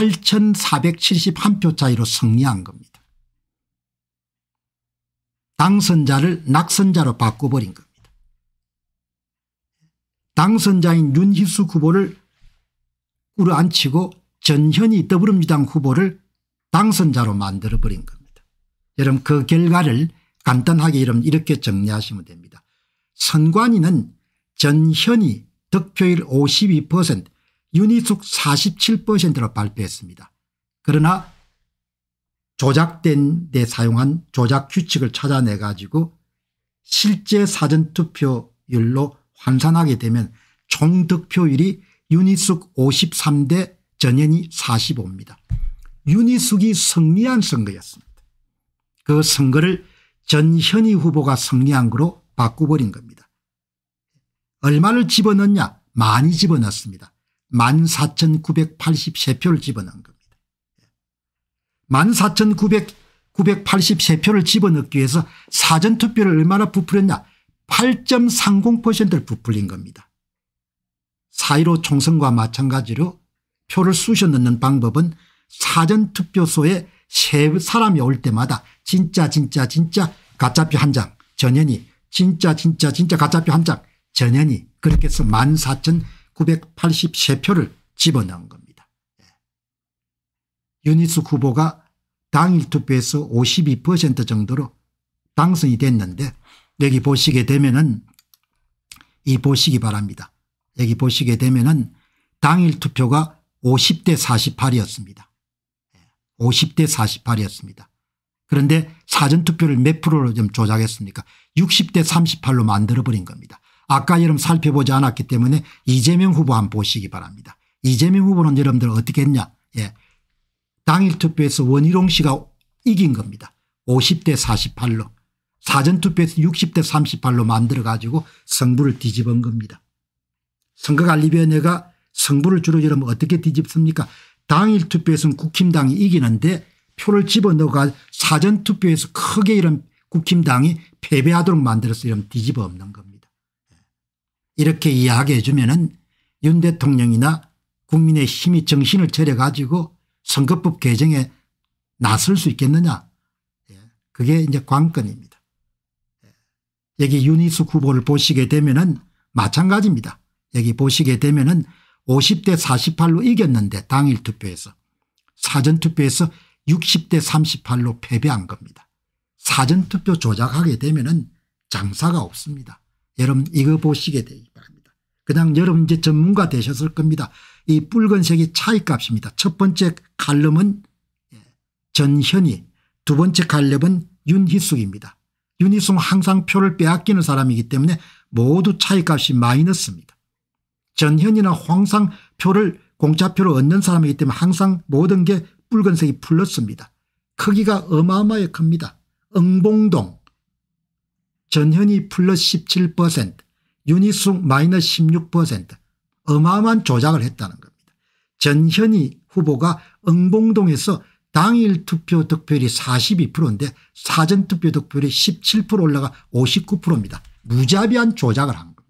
8,471표 차이로 승리한 겁니다. 당선자를 낙선자로 바꿔버린 겁니다. 당선자인 윤희수 후보를 꾸려앉히고 전현희 더불어민주당 후보를 당선자로 만들어버린 겁니다. 여러분 그 결과를 간단하게 이름 이렇게 정리하시면 됩니다. 선관위는 전현희 득표율 52% 유니숙 47%로 발표했습니다. 그러나 조작된 데 사용한 조작 규칙을 찾아내 가지고 실제 사전투표율로 환산하게 되면 총 득표율이 유니숙 53대 전현이 45입니다. 유니숙이 승리한 선거였습니다. 그 선거를 전현희 후보가 승리한 거로 바꿔버린 겁니다. 얼마를 집어넣냐 많이 집어넣습니다. 14,983표를 집어넣은 겁니다. 14,983표를 집어넣기 위해서 사전투표를 얼마나 부풀렸냐 8.30%를 부풀린 겁니다. 4.15 총선과 마찬가지로 표를 쑤셔 넣는 방법은 사전투표소에 세 사람이 올 때마다 진짜 진짜 진짜 가짜표 한 장 전현이 진짜 진짜 진짜 가짜표 한장 전현이 그렇게 해서 14,983 983표를 집어넣은 겁니다. 유니스 예. 후보가 당일 투표에서 52% 정도로 당선이 됐는데 여기 보시게 되면은 이 보시기 바랍니다. 여기 보시게 되면은 당일 투표가 50대 48이었습니다. 50대 예. 48이었습니다. 그런데 사전투표를 몇 프로로 좀 조작했습니까? 60대 38로 만들어버린 겁니다. 아까처럼 살펴보지 않았기 때문에 이재명 후보 한번 보시기 바랍니다. 이재명 후보는 여러분들 어떻게 했냐 예. 당일 투표에서 원희룡 씨가 이긴 겁니다. 50대 48로 사전투표에서 60대 38로 만들어 가지고 성부를 뒤집은 겁니다. 선거관리위원회가 성부를 주로 여러분 어떻게 뒤집습니까 당일 투표에서는 국힘당이 이기는데 표를 집어넣어가 사전투표에서 크게 이런 국힘당이 패배하도록 만들어서 이런 뒤집어 없는 겁니다. 이렇게 이야기해 주면은 윤 대통령이나 국민의 힘이 정신을 차려 가지고 선거법 개정에 나설 수 있겠느냐 예, 그게 이제 관건입니다. 예, 여기 윤희숙 후보를 보시게 되면은 마찬가지입니다. 여기 보시게 되면은 50대 48로 이겼는데 당일 투표에서 사전투표에서 60대 38로 패배한 겁니다. 사전투표 조작하게 되면 은 장사가 없습니다. 여러분 이거 보시게 되기 바랍니다. 그냥 여러분 이제 전문가 되셨을 겁니다. 이 붉은색이 차이값입니다. 첫 번째 칼럼은 예, 전현희 두 번째 칼럼은 윤희숙입니다. 윤희숙은 항상 표를 빼앗기는 사람이기 때문에 모두 차이값이 마이너스입니다. 전현희는 항상 표를 공짜표로 얻는 사람이기 때문에 항상 모든 게 붉은색이 플러스입니다. 크기가 어마어마하 큽니다. 응봉동 전현희 플러스 17%, 윤희숙 마이너스 16% 어마어마한 조작을 했다는 겁니다. 전현희 후보가 응봉동에서 당일 투표 득표율이 42%인데 사전 투표 득표율이 17% 올라가 59%입니다. 무자비한 조작을 한 겁니다.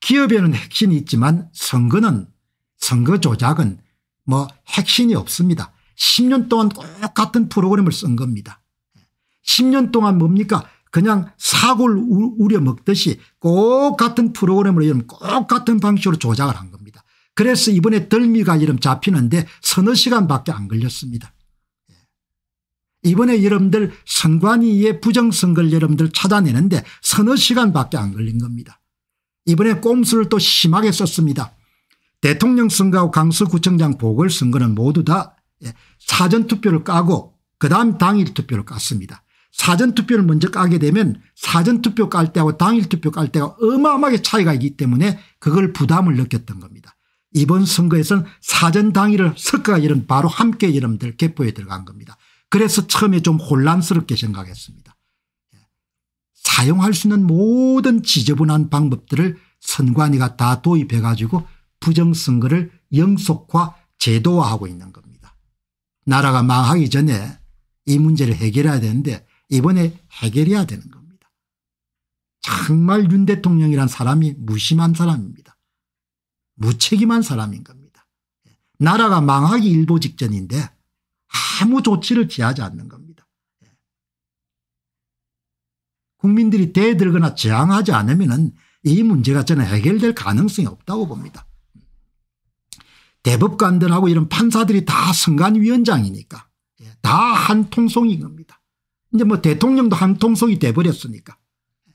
기업에는 핵심이 있지만 선거는 선거 조작은 뭐 핵심이 없습니다. 10년 동안 똑같은 프로그램을 쓴 겁니다. 10년 동안 뭡니까 그냥 사골 우려 먹듯이 꼭 같은 프로그램으로 이름 꼭 같은 방식으로 조작을 한 겁니다. 그래서 이번에 덜미가 이름 잡히는데 서너 시간밖에 안 걸렸습니다. 예. 이번에 여러분들 선관위의 부정선거를 여러분들 찾아내는데 서너 시간밖에 안 걸린 겁니다. 이번에 꼼수를 또 심하게 썼습니다. 대통령 선거하고 강서구청장 보궐선거는 모두 다 예, 사전투표를 까고 그다음 당일투표를 깠습니다. 사전투표를 먼저 까게 되면 사전투표 깔 때하고 당일투표 깔 때가 어마어마하게 차이가 있기 때문에 그걸 부담을 느꼈던 겁니다. 이번 선거에서는 사전 당일을 석가 일은 바로 함께 여러분들 개포에 들어간 겁니다. 그래서 처음에 좀 혼란스럽게 생각했습니다. 예, 사용할 수 있는 모든 지저분한 방법들을 선관위가 다 도입해 가지고 부정선거를 영속화 제도화하고 있는 겁니다. 나라가 망하기 전에 이 문제를 해결해야 되는데 이번에 해결해야 되는 겁니다. 정말 윤 대통령이란 사람이 무심한 사람입니다. 무책임한 사람인 겁니다. 나라가 망하기 일보 직전인데 아무 조치를 취하지 않는 겁니다. 국민들이 대들거나 저항하지 않으면 이 문제가 저는 해결될 가능성이 없다고 봅니다. 대법관들하고 이런 판사들이 다승관위원장이니까다 한통송인 예, 겁니다. 이제 뭐 대통령도 한 통속이 돼버렸으니까. 예.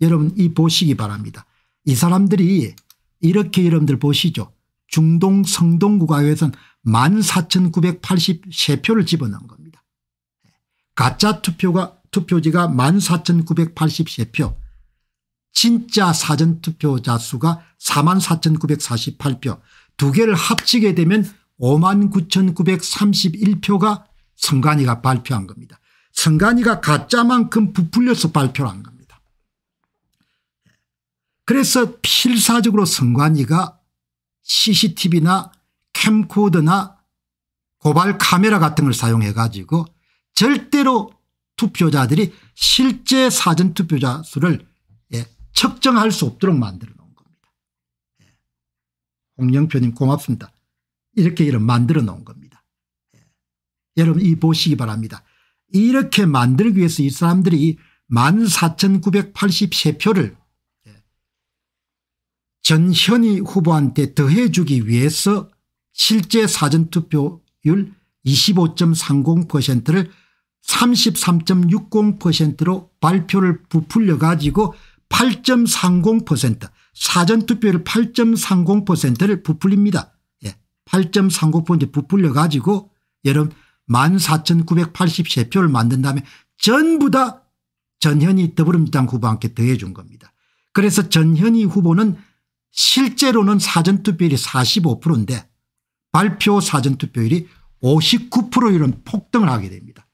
여러분 이 보시기 바랍니다. 이 사람들이 이렇게 여러분들 보시죠. 중동 성동구가에서는 14,983표를 집어넣은 겁니다. 예. 가짜 투표가 투표지가 14,983표 진짜 사전투표자 수가 44,948표 두 개를 합치게 되면 59,931표가 선관위가 발표한 겁니다. 선관위가 가짜만큼 부풀려서 발표한 겁니다. 그래서 필사적으로 선관위가 CCTV나 캠코더나 고발 카메라 같은 걸 사용해 가지고 절대로 투표자들이 실제 사전투표자 수를 예, 측정할 수 없도록 만들어 홍영표님 고맙습니다. 이렇게 이름 만들어 놓은 겁니다. 예. 여러분 이 보시기 바랍니다. 이렇게 만들기 위해서 이 사람들이 14,983표를 예. 전현희 후보한테 더해주기 위해서 실제 사전투표율 25.30%를 33.60%로 발표를 부풀려 가지고 8.30% 사전투표율 8.30%를 부풀립니다. 예, 8 3 0 부풀려 가지고 여름 14,983표를 만든 다음에 전부 다 전현희 더불어민주당 후보한테 더해준 겁니다. 그래서 전현희 후보는 실제로는 사전투표율이 45%인데 발표 사전투표율이 59% 이런 폭등을 하게 됩니다.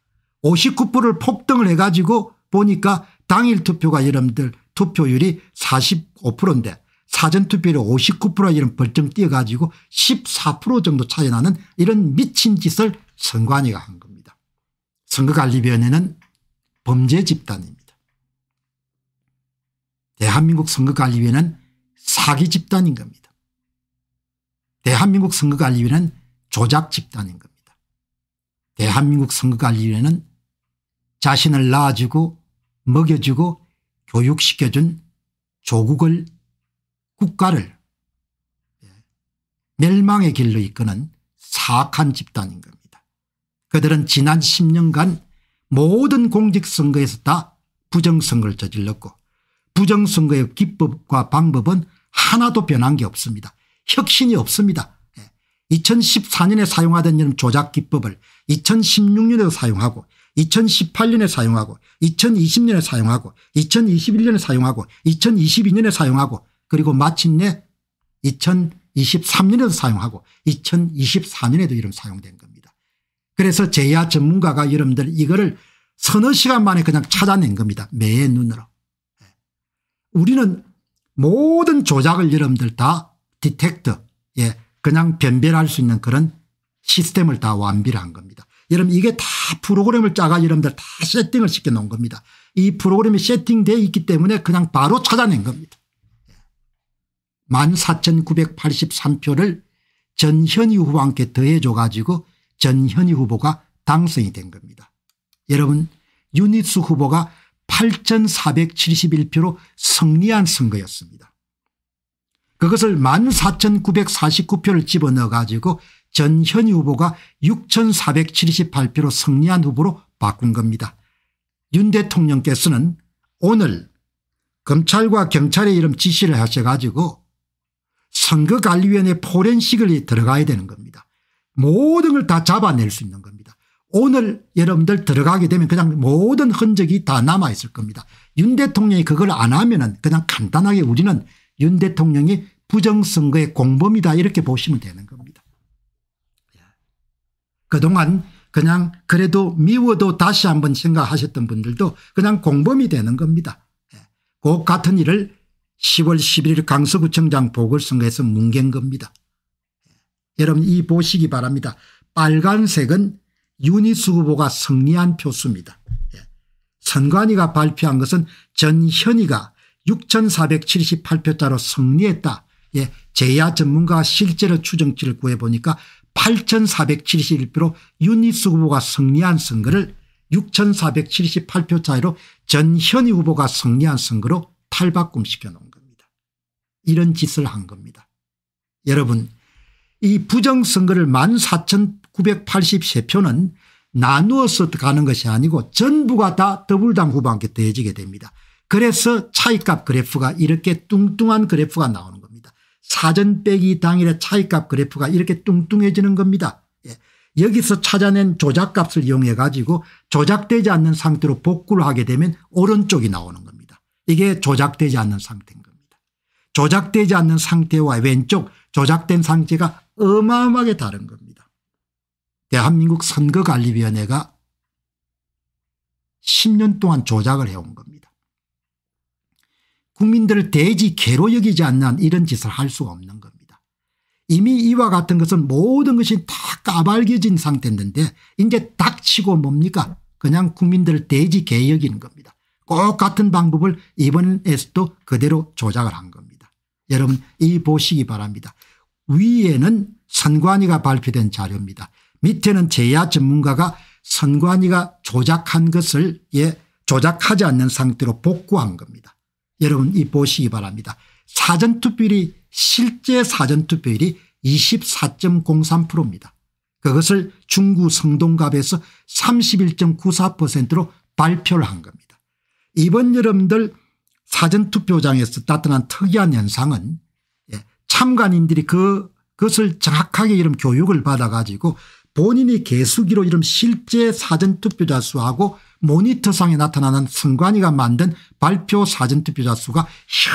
59%를 폭등을 해가지고 보니까 당일 투표가 여러분들 투표율이 45%인데 사전투표율이 59% 이런 벌점 뛰어가지고 14% 정도 차이 나는 이런 미친 짓을 선관위가 한 겁니다. 선거관리위원회는 범죄 집단입니다. 대한민국 선거관리위원회는 사기 집단인 겁니다. 대한민국 선거관리위원회는 조작 집단인 겁니다. 대한민국 선거관리위원회는 자신을 낳아주고 먹여주고 교육시켜준 조국을 국가를 멸망의 길로 이끄는 사악한 집단인 겁니다. 그들은 지난 10년간 모든 공직선거에서 다 부정선거를 저질렀고 부정선거의 기법과 방법은 하나도 변한 게 없습니다. 혁신이 없습니다. 2014년에 예. 사용하던 이런 조작기법을 2016년에도 사용하고 2018년에 사용하고 2020년에 사용하고 2021년에 사용하고 2022년에 사용하고 그리고 마침내 2023년에도 사용하고 2024년에도 이런 사용된 겁니다. 그래서 제야 전문가가 여러분들 이거를 서너 시간 만에 그냥 찾아낸 겁니다. 매의 눈으로. 예. 우리는 모든 조작을 여러분들 다 디텍트 예 그냥 변별할 수 있는 그런 시스템을 다 완비를 한 겁니다. 여러분 이게 다 프로그램을 짜가 여러분들 다 세팅을 시켜놓은 겁니다. 이 프로그램이 세팅되어 있기 때문에 그냥 바로 찾아낸 겁니다. 14,983표를 전현희 후보와 함께 더해줘 가지고 전현희 후보가 당선이 된 겁니다. 여러분 유니스 후보가 8,471표로 승리한 선거였습니다. 그것을 14,949표를 집어넣어 가지고 전현희 후보가 6478표로 승리한 후보로 바꾼 겁니다. 윤 대통령께서는 오늘 검찰과 경찰의 이름 지시를 하셔가지고 선거관리위원회 포렌식을 들어가야 되는 겁니다. 모든 걸 다 잡아낼 수 있는 겁니다. 오늘 여러분들 들어가게 되면 그냥 모든 흔적이 다 남아있을 겁니다. 윤 대통령이 그걸 안 하면 은 그냥 간단하게 우리는 윤 대통령이 부정선거의 공범이다 이렇게 보시면 되는 겁니다. 그동안 그냥 그래도 미워도 다시 한번 생각하셨던 분들도 그냥 공범이 되는 겁니다. 예. 곧 같은 일을 10월 11일 강서구청장 보궐선거에서 뭉갠 겁니다. 예. 여러분 이 보시기 바랍니다. 빨간색은 유니수 후보가 승리한 표수입니다. 예. 선관위가 발표한 것은 전현희가 6478표짜로 승리했다. 예, 제야 전문가 가 실제로 추정치를 구해보니까 8,471표로 윤희수 후보가 승리한 선거를 6,478표 차이로 전현희 후보가 승리한 선거로 탈바꿈시켜 놓은 겁니다. 이런 짓을 한 겁니다. 여러분 이 부정선거를 14,983표는 나누어서 가는 것이 아니고 전부가 다 더불당 후보한테 더해지게 됩니다. 그래서 차이값 그래프가 이렇게 뚱뚱한 그래프가 나오는 겁니다. 사전 빼기 당일의 차이값 그래프가 이렇게 뚱뚱해지는 겁니다. 예. 여기서 찾아낸 조작값을 이용해 가지고 조작되지 않는 상태로 복구를 하게 되면 오른쪽이 나오는 겁니다. 이게 조작되지 않는 상태인 겁니다. 조작되지 않는 상태와 왼쪽 조작된 상태가 어마어마하게 다른 겁니다. 대한민국 선거관리위원회가 10년 동안 조작을 해온 겁니다. 국민들을 대지개로 여기지 않는 이런 짓을 할 수가 없는 겁니다. 이미 이와 같은 것은 모든 것이 다 까발겨진 상태인데 이제 닥치고 뭡니까 그냥 국민들을 대지개 여기는 겁니다. 꼭 같은 방법을 이번에서도 그대로 조작을 한 겁니다. 여러분 이 보시기 바랍니다. 위에는 선관위가 발표된 자료입니다. 밑에는 제야 전문가가 선관위가 조작한 것을 예, 조작하지 않는 상태로 복구한 겁니다. 여러분 이 보시기 바랍니다. 사전투표율이 실제 사전투표율이 24.03%입니다. 그것을 중구 성동갑에서 31.94%로 발표를 한 겁니다. 이번 여름들 사전투표장에서 나타난 특이한 현상은 예, 참관인들이 그, 것을 정확하게 이름 교육을 받아가지고 본인이 개수기로 이름 실제 사전투표자 수하고 모니터상에 나타나는 승관이가 만든 발표 사전투표자 수가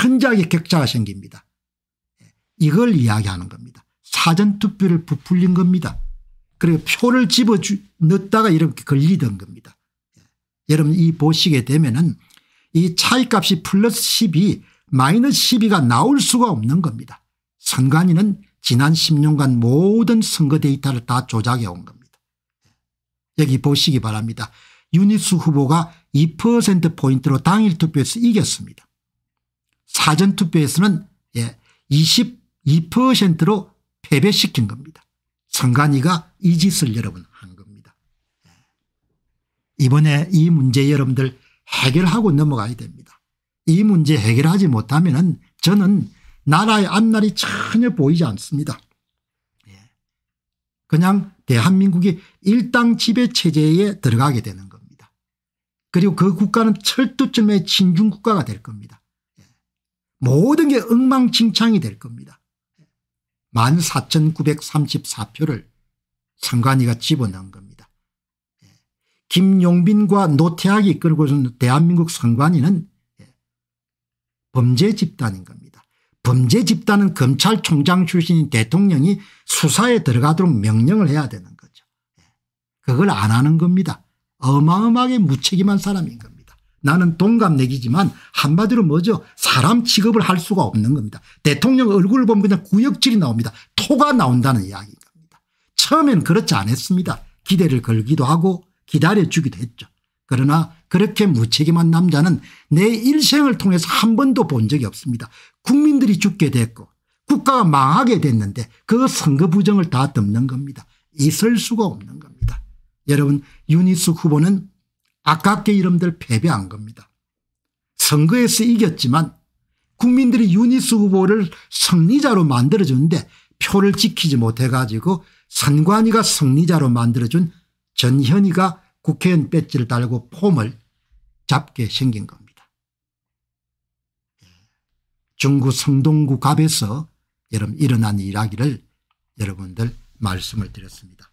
현저하게 격차가 생깁니다. 예, 이걸 이야기하는 겁니다. 사전투표를 부풀린 겁니다. 그리고 표를 집어 넣다가 이렇게 걸리던 겁니다. 예, 여러분 이 보시게 되면은 이 차이값이 플러스 12 마이너스 12가 나올 수가 없는 겁니다. 선관위는 지난 10년간 모든 선거 데이터를 다 조작해 온 겁니다. 예, 여기 보시기 바랍니다. 유니스 후보가 2%포인트로 당일 투표에서 이겼습니다. 사전투표에서는 예, 22%로 패배시킨 겁니다. 선관위가 이 짓을 여러분 한 겁니다. 예. 이번에 이 문제 여러분들 해결하고 넘어가야 됩니다. 이 문제 해결하지 못하면 은 저는 나라의 앞날이 전혀 보이지 않습니다. 예. 그냥 대한민국이 일당 지배체제에 들어가게 되는 겁니다. 그리고 그 국가는 철두철미의 진중 국가가 될 겁니다. 예. 모든 게 엉망진창이 될 겁니다. 14,934표를 선관위가 집어넣은 겁니다. 예. 김용빈과 노태학이 이끌고 있는 대한민국 선관위는 예, 범죄 집단인 겁니다. 범죄 집단은 검찰총장 출신인 대통령이 수사에 들어가도록 명령을 해야 되는 거죠. 그걸 안 하는 겁니다. 어마어마하게 무책임한 사람인 겁니다. 나는 동갑내기지만 한마디로 뭐죠 사람 취급을 할 수가 없는 겁니다. 대통령 얼굴을 보면 그냥 구역질이 나옵니다. 토가 나온다는 이야기인 겁니다. 처음엔 그렇지 않았습니다. 기대를 걸기도 하고 기다려주기도 했죠. 그러나 그렇게 무책임한 남자는 내 일생을 통해서 한 번도 본 적이 없습니다. 국민들이 죽게 됐고 국가가 망하게 됐는데 그 선거 부정을 다 덮는 겁니다. 있을 수가 없는 겁니다. 여러분 유니스 후보는 아깝게 이름들 패배한 겁니다. 선거에서 이겼지만 국민들이 유니스 후보를 승리자로 만들어주는데 표를 지키지 못해가지고 선관위가 승리자로 만들어준 전현희가 국회의원 배지를 달고 폼을 잡게 생긴 겁니다. 중구 성동구 갑에서 여러분 일어난 일하기를 여러분들 말씀을 드렸습니다.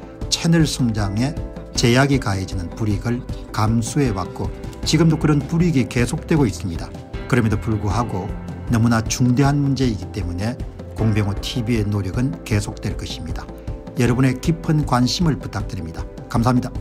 채널 성장에 제약이 가해지는 불이익을 감수해왔고 지금도 그런 불이익이 계속되고 있습니다. 그럼에도 불구하고 너무나 중대한 문제이기 때문에 공병호 TV의 노력은 계속될 것입니다. 여러분의 깊은 관심을 부탁드립니다. 감사합니다.